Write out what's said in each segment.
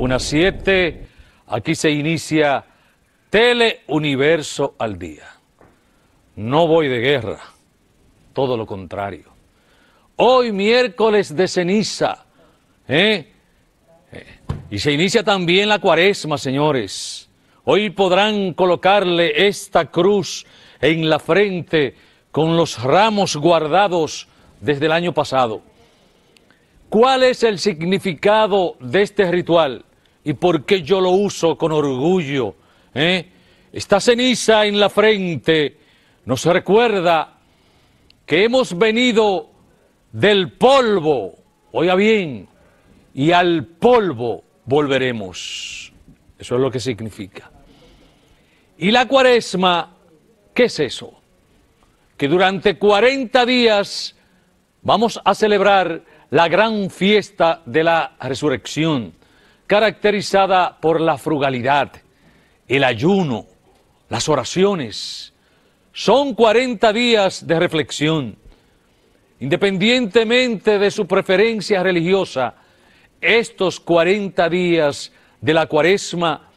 unas siete, Aquí se inicia Teleuniverso al día. No voy de guerra, todo lo contrario. Hoy miércoles de ceniza, ¿eh? Eh, y se inicia también la cuaresma, señores. Hoy podrán colocarle esta cruz en la frente con los ramos guardados desde el año pasado. ¿Cuál es el significado de este ritual? ¿Y por qué yo lo uso con orgullo? Eh? Esta ceniza en la frente nos recuerda que hemos venido del polvo, oiga bien, y al polvo volveremos. Eso es lo que significa. Y la cuaresma, ¿qué es eso? Que durante 40 días vamos a celebrar la gran fiesta de la resurrección caracterizada por la frugalidad, el ayuno, las oraciones. Son 40 días de reflexión. Independientemente de su preferencia religiosa, estos 40 días de la cuaresma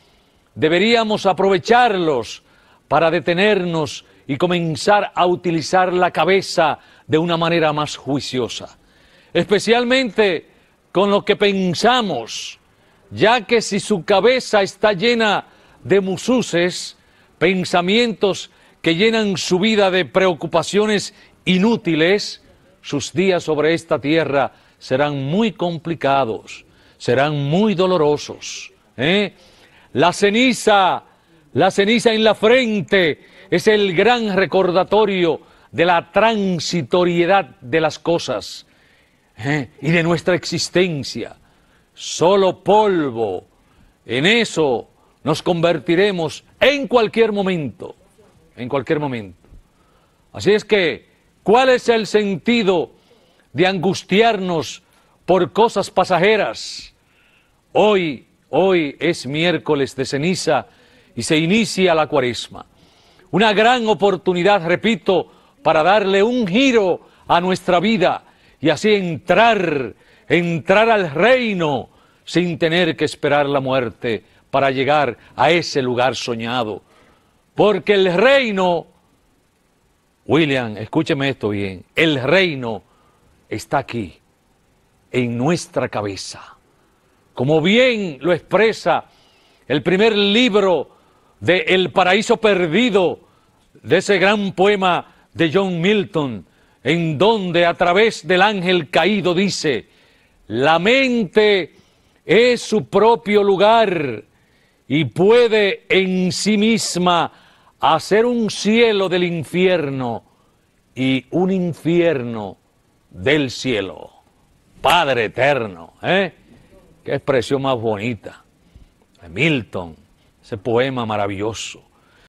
deberíamos aprovecharlos para detenernos y comenzar a utilizar la cabeza de una manera más juiciosa, especialmente con lo que pensamos, ya que si su cabeza está llena de mususes, pensamientos que llenan su vida de preocupaciones inútiles, sus días sobre esta tierra serán muy complicados, serán muy dolorosos. ¿eh? La ceniza, la ceniza en la frente es el gran recordatorio de la transitoriedad de las cosas ¿eh? y de nuestra existencia solo polvo. En eso nos convertiremos en cualquier momento, en cualquier momento. Así es que, ¿cuál es el sentido de angustiarnos por cosas pasajeras? Hoy, hoy es miércoles de ceniza y se inicia la cuaresma. Una gran oportunidad, repito, para darle un giro a nuestra vida y así entrar entrar al reino sin tener que esperar la muerte para llegar a ese lugar soñado. Porque el reino, William, escúcheme esto bien, el reino está aquí, en nuestra cabeza. Como bien lo expresa el primer libro de El paraíso perdido, de ese gran poema de John Milton, en donde a través del ángel caído dice, la mente es su propio lugar y puede en sí misma hacer un cielo del infierno y un infierno del cielo. Padre eterno, ¿eh? Qué expresión más bonita. Milton, ese poema maravilloso.